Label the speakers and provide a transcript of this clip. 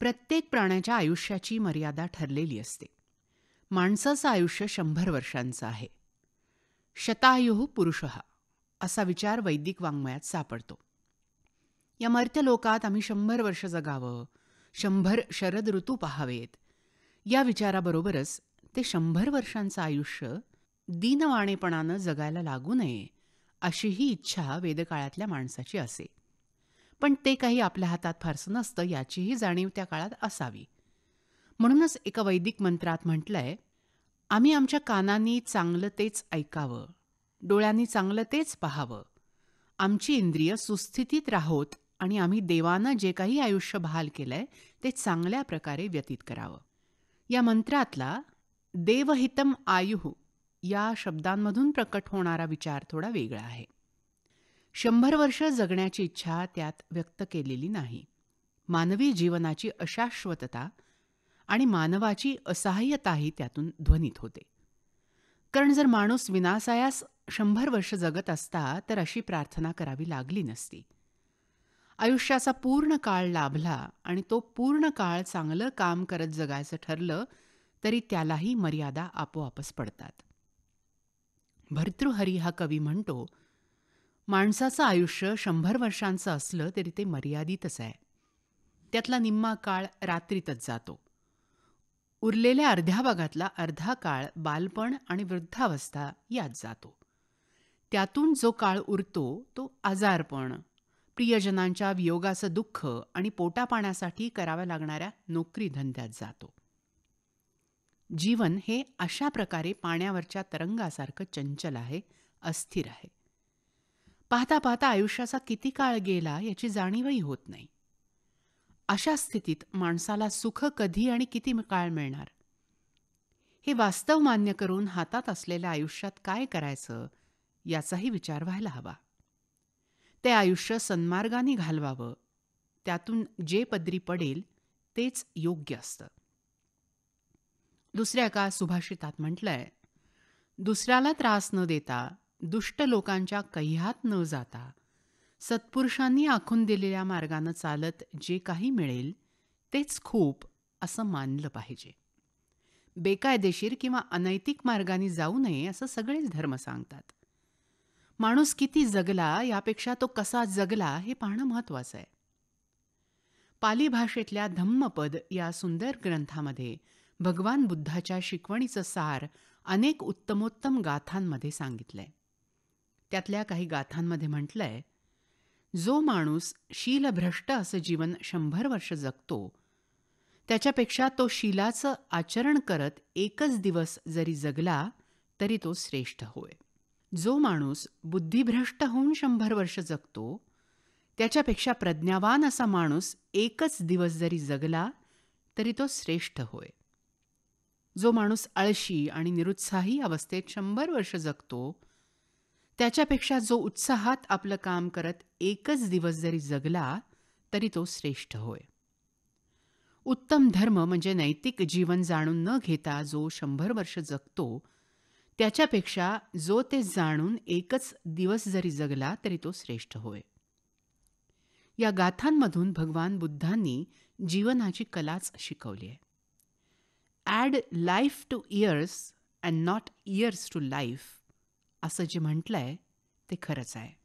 Speaker 1: प्रत्येक प्राण्याच्या आयुष्याची मर्यादा ठरलेली असते माणसाचं आयुष्य शंभर वर्षांचं आहे शतायुः पुरुष असा विचार वैदिक वाङ्मयात सापडतो या मर्त्यलोकात आम्ही शंभर वर्ष जगावं शंभर शरद ऋतू पहावेत या विचाराबरोबरच ते शंभर वर्षांचं आयुष्य दीनवाणेपणानं जगायला लागू नये अशीही इच्छा वेदकाळातल्या माणसाची असे पण ते काही आपल्या हातात फारसं नसतं याचीही जाणीव त्या काळात असावी म्हणूनच एका वैदिक मंत्रात म्हटलंय आम्ही आमच्या कानांनी चांगलं तेच ऐकावं डोळ्यांनी चांगलं तेच पाहावं आमची इंद्रिय सुस्थितीत राहोत आणि आम्ही देवानं जे काही आयुष्य बहाल केलंय ते चांगल्या प्रकारे व्यतीत करावं या मंत्रातला देवहितम आयुः या शब्दांमधून प्रकट होणारा विचार थोडा वेगळा आहे शंभर वर्ष जगण्याची इच्छा त्यात व्यक्त केलेली नाही मानवी जीवनाची अशाश्वतता आणि मानवाची असहाय्यताही त्यातून ध्वनित होते कारण जर माणूस विनासायास शंभर वर्ष जगत असता तर अशी प्रार्थना करावी लागली नसती आयुष्याचा पूर्ण काळ लाभला आणि तो पूर्ण काळ चांगलं काम करत जगायचं ठरलं तरी त्यालाही मर्यादा आपोआपच पडतात भर्तृहरी हा कवी म्हणतो माणसाचं आयुष्य शंभर वर्षांचं असलं तरी ते मर्यादितच आहे त्यातला निम्मा काळ रात्रीतच जातो उरलेल्या अर्ध्या भागातला अर्धा काळ बालपण आणि वृद्धावस्था यात जातो त्यातून जो काळ उरतो तो आजारपण प्रियजनांच्या वियोगाचं दुःख आणि पोटापाण्यासाठी कराव्या लागणाऱ्या नोकरी धंद्यात जातो जीवन हे अशा प्रकारे पाण्यावरच्या तरंगासारखं चंचल आहे अस्थिर आहे पाहता पाहता आयुष्याचा किती काळ गेला याची जाणीवही होत नाही अशा स्थितीत माणसाला सुख कधी आणि किती काळ मिळणार हे वास्तव मान्य करून हातात असलेल्या आयुष्यात काय करायचं याचाही विचार व्हायला हवा ते आयुष्य सन्मार्गाने घालवावं त्यातून जे पदरी पडेल तेच योग्य असतं दुसऱ्या का सुभाषितात म्हटलंय दुसऱ्याला त्रास न देता दुष्ट लोकांच्या कह्यात न जाता सत्पुरुषांनी आखून दिलेल्या मार्गानं चालत जे काही मिळेल तेच खूप असं मानलं पाहिजे बेकायदेशीर किंवा अनैतिक मार्गाने जाऊ नये असं सगळेच धर्म सांगतात माणूस किती जगला यापेक्षा तो कसा जगला हे पाहणं महत्वाचं आहे पाली भाषेतल्या धम्मपद या सुंदर ग्रंथामध्ये भगवान बुद्धाच्या शिकवणीचं सार अनेक उत्तमोत्तम गाथांमध्ये सांगितलंय त्यातल्या काही गाथांमध्ये म्हटलंय जो माणूस शीलभ्रष्ट असं जीवन शंभर वर्ष जगतो त्याच्यापेक्षा तो शिलाचं आचरण करत एकच दिवस जरी जगला तरी तो श्रेष्ठ होय जो माणूस बुद्धिभ्रष्ट होऊन शंभर वर्ष जगतो त्याच्यापेक्षा प्रज्ञावान असा माणूस एकच दिवस जरी जगला तरी तो श्रेष्ठ होय जो माणूस आळशी आणि निरुत्साही अवस्थेत शंभर वर्ष जगतो त्याच्यापेक्षा जो उत्साहात आपलं काम करत एकच दिवस जरी जगला तरी तो श्रेष्ठ होय उत्तम धर्म म्हणजे नैतिक जीवन जाणून न घेता जो शंभर वर्ष जगतो त्याच्यापेक्षा जो ते जाणून एकच दिवस जरी जगला तरी तो श्रेष्ठ होय या गाथांमधून भगवान बुद्धांनी जीवनाची कलाच शिकवली आहे add life to years and not years to life असं जे म्हटलंय ते खरंच आहे